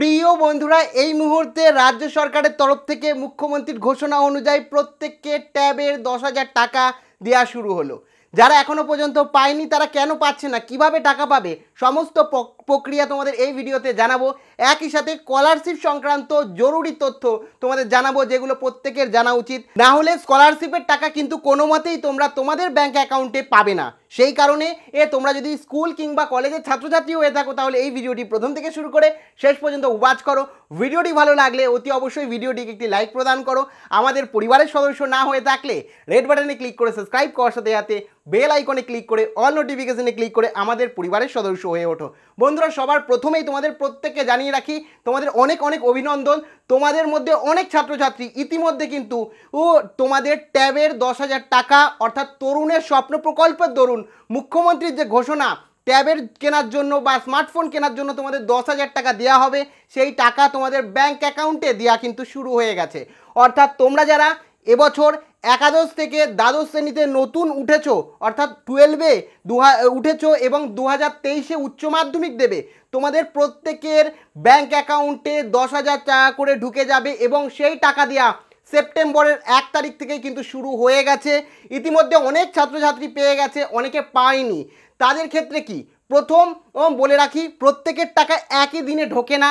প্রিয় বন্ধুরা এই মুহূর্তে রাজ্য সরকারের তরফ থেকে মুখ্যমন্ত্রীর ঘোষণা অনুযায়ী প্রত্যেককে ট্যাবের দশ হাজার টাকা দেওয়া শুরু হলো যারা এখনও পর্যন্ত পায়নি তারা কেন পাচ্ছে না কিভাবে টাকা পাবে সমস্ত প্রক্রিয়া তোমাদের এই ভিডিওতে জানাবো একই সাথে স্কলারশিপ সংক্রান্ত জরুরি তথ্য তোমাদের জানাবো যেগুলো প্রত্যেকের জানা উচিত না হলে স্কলারশিপের টাকা কিন্তু কোনো মতেই তোমরা তোমাদের ব্যাঙ্ক অ্যাকাউন্টে পাবে না সেই কারণে এ তোমরা যদি স্কুল কিংবা কলেজের ছাত্রছাত্রী হয়ে থাকো তাহলে এই ভিডিওটি প্রথম থেকে শুরু করে শেষ পর্যন্ত ওয়াচ করো ভিডিওটি ভালো লাগলে অতি অবশ্যই ভিডিওটিকে একটি লাইক প্রদান করো আমাদের পরিবারের সদস্য না হয়ে থাকলে রেড বাটনে ক্লিক করে সাবস্ক্রাইব করার সাথে সাথে বেল আইকনে ক্লিক করে অল নোটিফিকেশনে ক্লিক করে আমাদের পরিবারের সদস্য হয়ে ওঠো বন্ধুরা সবার প্রথমেই তোমাদের প্রত্যেককে জানিয়ে রাখি তোমাদের অনেক অনেক অভিনন্দন তোমাদের মধ্যে অনেক ছাত্রছাত্রী ইতিমধ্যে কিন্তু ও তোমাদের ট্যাবের দশ হাজার টাকা অর্থাৎ তরুণের স্বপ্ন প্রকল্পের দরুন মুখ্যমন্ত্রীর যে ঘোষণা ট্যাবের কেনার জন্য বা স্মার্টফোন কেনার জন্য তোমাদের দশ হাজার টাকা দেওয়া হবে সেই টাকা তোমাদের ব্যাংক অ্যাকাউন্টে দেওয়া কিন্তু শুরু হয়ে গেছে অর্থাৎ তোমরা যারা এবছর একাদশ থেকে দ্বাদশ শ্রেণীতে নতুন উঠেছো অর্থাৎ টুয়েলভে দু উঠেছো এবং দু হাজার তেইশে উচ্চ মাধ্যমিক দেবে তোমাদের প্রত্যেকের ব্যাংক অ্যাকাউন্টে দশ হাজার টাকা করে ঢুকে যাবে এবং সেই টাকা দেওয়া সেপ্টেম্বরের এক তারিখ থেকেই কিন্তু শুরু হয়ে গেছে ইতিমধ্যে অনেক ছাত্রছাত্রী পেয়ে গেছে অনেকে পায়নি তাদের ক্ষেত্রে কি প্রথম বলে রাখি প্রত্যেকের টাকা একই দিনে ঢোকে না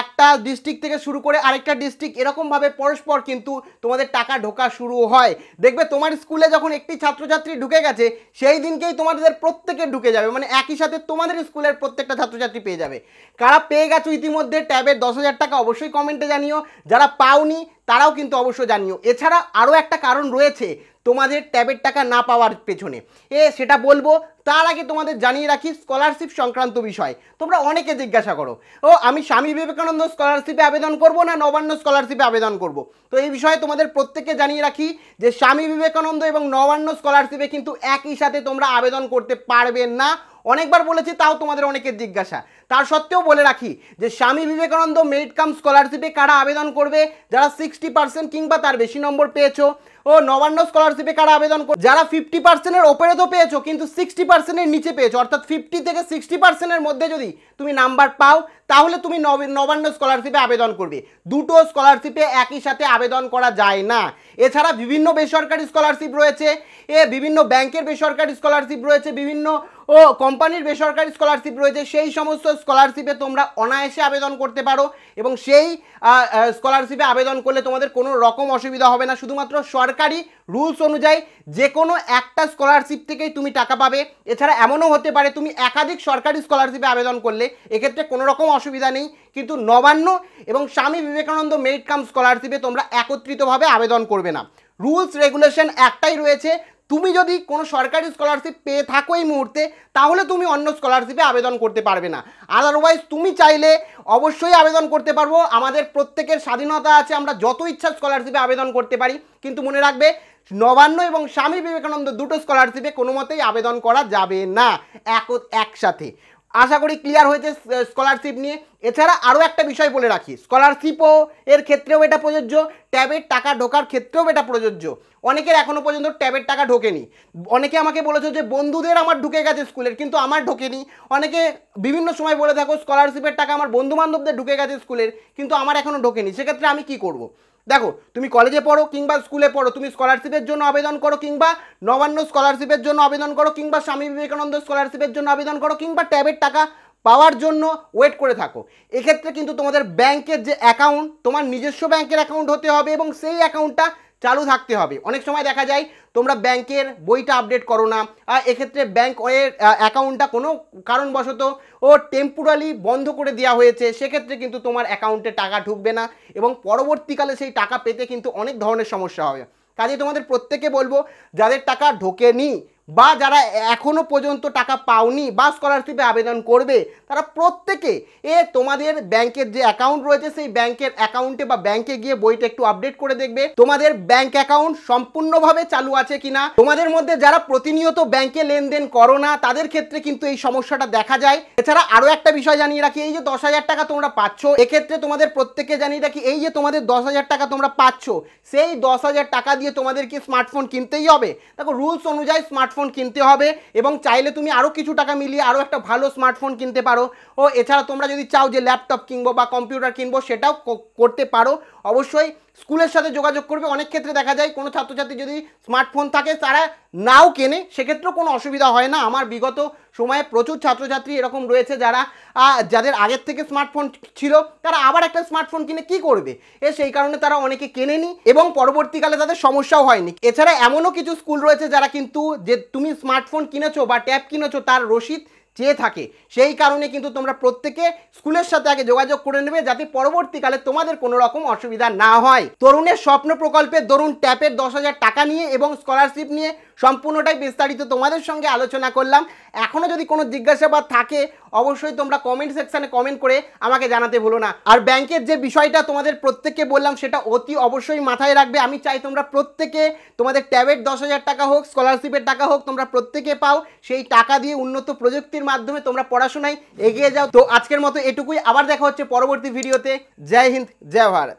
একটা ডিস্ট্রিক্ট থেকে শুরু করে আরেকটা ডিস্ট্রিক্ট এরকমভাবে পরস্পর কিন্তু তোমাদের টাকা ঢোকা শুরু হয় দেখবে তোমার স্কুলে যখন একটি ছাত্রছাত্রী ঢুকে গেছে সেই দিনকেই তোমাদের প্রত্যেকে ঢুকে যাবে মানে একই সাথে তোমাদের স্কুলের প্রত্যেকটা ছাত্রছাত্রী পেয়ে যাবে কারা পেয়ে গেছো ইতিমধ্যে ট্যাবের দশ হাজার টাকা অবশ্যই কমেন্টে জানিও যারা পাওনি তারাও কিন্তু অবশ্য জানিও এছাড়া আরও একটা কারণ রয়েছে তোমাদের ট্যাবের টাকা না পাওয়ার পেছনে এ সেটা বলবো তার আগে তোমাদের জানিয়ে রাখি স্কলারশিপ সংক্রান্ত বিষয় তোমরা অনেকে জিজ্ঞাসা করো ও আমি স্বামী বিবেকানন্দ স্কলারশিপে আবেদন করব না নবান্ন স্কলারশিপে আবেদন করব তো এই বিষয়ে তোমাদের প্রত্যেককে জানিয়ে রাখি যে স্বামী বিবেকানন্দ এবং নবান্ন স্কলারশিপে কিন্তু একই সাথে তোমরা আবেদন করতে পারবে না অনেকবার বলেছি তাও তোমাদের অনেকের জিজ্ঞাসা তার সত্ত্বেও বলে রাখি যে স্বামী বিবেকানন্দ মেরিট কাম স্কলারশিপে কারা আবেদন করবে যারা সিক্সটি পার্সেন্ট কিংবা তার বেশি নম্বর পেয়েছো ও নবান্ন স্কলারশিপে কারা আবেদন করবে যারা ফিফটি পার্সেন্টের ওপরে তো পেয়েছো কিন্তু সিক্সটি পার্সেন্টের নিচে পেয়েছো অর্থাৎ ফিফটি থেকে সিক্সটি পার্সেন্টের মধ্যে যদি তুমি নাম্বার পাও তাহলে তুমি নবান্ন স্কলারশিপে আবেদন করবে দুটো স্কলারশিপে একই সাথে আবেদন করা যায় না এছাড়া বিভিন্ন বেসরকারি স্কলারশিপ রয়েছে এ বিভিন্ন ব্যাংকের বেসরকারি স্কলারশিপ রয়েছে বিভিন্ন ও কোম্পানির বেসরকারি স্কলারশিপ রয়েছে সেই সমস্ত স্কলারশিপে তোমরা অনায়াসে আবেদন করতে পারো এবং সেই স্কলারশিপে আবেদন করলে তোমাদের কোনো রকম অসুবিধা হবে না শুধুমাত্র সরকারি রুলস অনুযায়ী যে কোনো একটা স্কলারশিপ থেকেই তুমি টাকা পাবে এছাড়া এমনও হতে পারে তুমি একাধিক সরকারি স্কলারশিপে আবেদন করলে এক্ষেত্রে কোনো রকম অসুবিধা নেই কিন্তু নবান্ন এবং স্বামী বিবেকানন্দ মেরিট কাম স্কলারশিপে তোমরা একত্রিতভাবে আবেদন করবে না রুলস রেগুলেশন একটাই রয়েছে তুমি যদি কোনো সরকারি স্কলারশিপ পেয়ে থাকো এই মুহূর্তে তাহলে তুমি অন্য স্কলারশিপে আবেদন করতে পারবে না আদারওয়াইজ তুমি চাইলে অবশ্যই আবেদন করতে পারবো আমাদের প্রত্যেকের স্বাধীনতা আছে আমরা যত ইচ্ছা স্কলারশিপে আবেদন করতে পারি কিন্তু মনে রাখবে নবান্ন এবং স্বামী বিবেকানন্দ দুটো স্কলারশিপে কোনো মতেই আবেদন করা যাবে না এক একসাথে আশা করি ক্লিয়ার হয়েছে স্কলারশিপ নিয়ে এছাড়া আরও একটা বিষয় বলে রাখি স্কলারশিপও এর ক্ষেত্রেও এটা প্রযোজ্য ট্যাবের টাকা ঢোকার ক্ষেত্রেও এটা প্রযোজ্য অনেকের এখনও পর্যন্ত ট্যাবের টাকা ঢোকেনি অনেকে আমাকে বলেছে যে বন্ধুদের আমার ঢুকে গেছে স্কুলের কিন্তু আমার ঢোকেনি অনেকে বিভিন্ন সময় বলে থাকো স্কলারশিপের টাকা আমার বন্ধু বান্ধবদের ঢুকে গেছে স্কুলের কিন্তু আমার এখনও ঢোকেনি সেক্ষেত্রে আমি কি করব। দেখো তুমি কলেজে পড়ো কিংবা স্কুলে পড়ো তুমি স্কলারশিপের জন্য আবেদন করো কিংবা নবান্ন স্কলারশিপের জন্য আবেদন করো কিংবা স্বামী বিবেকানন্দ স্কলারশিপের জন্য আবেদন করো কিংবা ট্যাবের টাকা পাওয়ার জন্য ওয়েট করে থাকো এক্ষেত্রে কিন্তু তোমাদের ব্যাংকের যে অ্যাকাউন্ট তোমার নিজস্ব ব্যাংকের অ্যাকাউন্ট হতে হবে এবং সেই অ্যাকাউন্টটা চালু থাকতে হবে অনেক সময় দেখা যায় তোমরা ব্যাংকের বইটা আপডেট করো না এক্ষেত্রে ব্যাংক ওয়ের অ্যাকাউন্টটা কোনো কারণবশত ও টেম্পোরালি বন্ধ করে দেওয়া হয়েছে সেক্ষেত্রে কিন্তু তোমার অ্যাকাউন্টে টাকা ঢুকবে না এবং পরবর্তীকালে সেই টাকা পেতে কিন্তু অনেক ধরনের সমস্যা হবে কাজে তোমাদের প্রত্যেকে বলবো যাদের টাকা ঢোকেনি বা যারা এখনও পর্যন্ত টাকা পাওনি বা স্কলারশিপে আবেদন করবে তারা প্রত্যেকে এ তোমাদের ব্যাংকের যে অ্যাকাউন্ট রয়েছে সেই ব্যাংকের অ্যাকাউন্টে বা ব্যাংকে গিয়ে বইটা একটু আপডেট করে দেখবে তোমাদের ব্যাংক অ্যাকাউন্ট সম্পূর্ণভাবে চালু আছে কিনা তোমাদের মধ্যে যারা প্রতিনিয়ত ব্যাংকে লেনদেন করো না তাদের ক্ষেত্রে কিন্তু এই সমস্যাটা দেখা যায় এছাড়া আরও একটা বিষয় জানিয়ে রাখি এই যে দশ হাজার টাকা তোমরা পাচ্ছ এক্ষেত্রে তোমাদের প্রত্যেকে জানিয়ে রাখি এই যে তোমাদের দশ হাজার টাকা তোমরা পাচ্ছ সেই দশ হাজার টাকা দিয়ে তোমাদেরকে স্মার্টফোন কিনতেই হবে দেখো রুলস অনুযায়ী স্মার্ট স্মার্টফোন কিনতে হবে এবং চাইলে তুমি আরও কিছু টাকা মিলিয়ে আরও একটা ভালো স্মার্টফোন কিনতে পারো ও এছাড়া তোমরা যদি চাও যে ল্যাপটপ কিনবো বা কম্পিউটার কিনবো সেটাও করতে পারো অবশ্যই স্কুলের সাথে যোগাযোগ করবে অনেক ক্ষেত্রে দেখা যায় কোনো ছাত্রছাত্রী যদি স্মার্টফোন থাকে তারা নাও কেনে সেক্ষেত্রেও কোনো অসুবিধা হয় না আমার বিগত সময়ে প্রচুর ছাত্রছাত্রী এরকম রয়েছে যারা যাদের আগের থেকে স্মার্টফোন ছিল তারা আবার একটা স্মার্টফোন কিনে কি করবে এ সেই কারণে তারা অনেকে কেনেনি এবং পরবর্তীকালে তাদের সমস্যাও হয়নি এছাড়া এমনও কিছু স্কুল রয়েছে যারা কিন্তু যে তুমি স্মার্টফোন কিনেছো বা ট্যাব কিনেছো তার রসিদ চেয়ে থাকে সেই কারণে কিন্তু তোমরা প্রত্যেকে স্কুলের সাথে আগে যোগাযোগ করে নেবে যাতে পরবর্তীকালে তোমাদের কোনো রকম অসুবিধা না হয় তরুণের স্বপ্ন প্রকল্পে দরুন ট্যাপের দশ হাজার টাকা নিয়ে এবং স্কলারশিপ নিয়ে সম্পূর্ণটাই বিস্তারিত তোমাদের সঙ্গে আলোচনা করলাম এখনও যদি কোনো জিজ্ঞাসাবাদ থাকে অবশ্যই তোমরা কমেন্ট সেকশানে কমেন্ট করে আমাকে জানাতে ভুলো না আর ব্যাংকের যে বিষয়টা তোমাদের প্রত্যেককে বললাম সেটা অতি অবশ্যই মাথায় রাখবে আমি চাই তোমরা প্রত্যেকে তোমাদের ট্যাবের দশ হাজার টাকা হোক স্কলারশিপের টাকা হোক তোমরা প্রত্যেকে পাও সেই টাকা দিয়ে উন্নত প্রযুক্তির এগুলির মাধ্যমে তোমরা পড়াশোনায় এগিয়ে যাও তো আজকের মতো এটুকুই আবার দেখা হচ্ছে পরবর্তী ভিডিওতে জয় হিন্দ জয় ভারত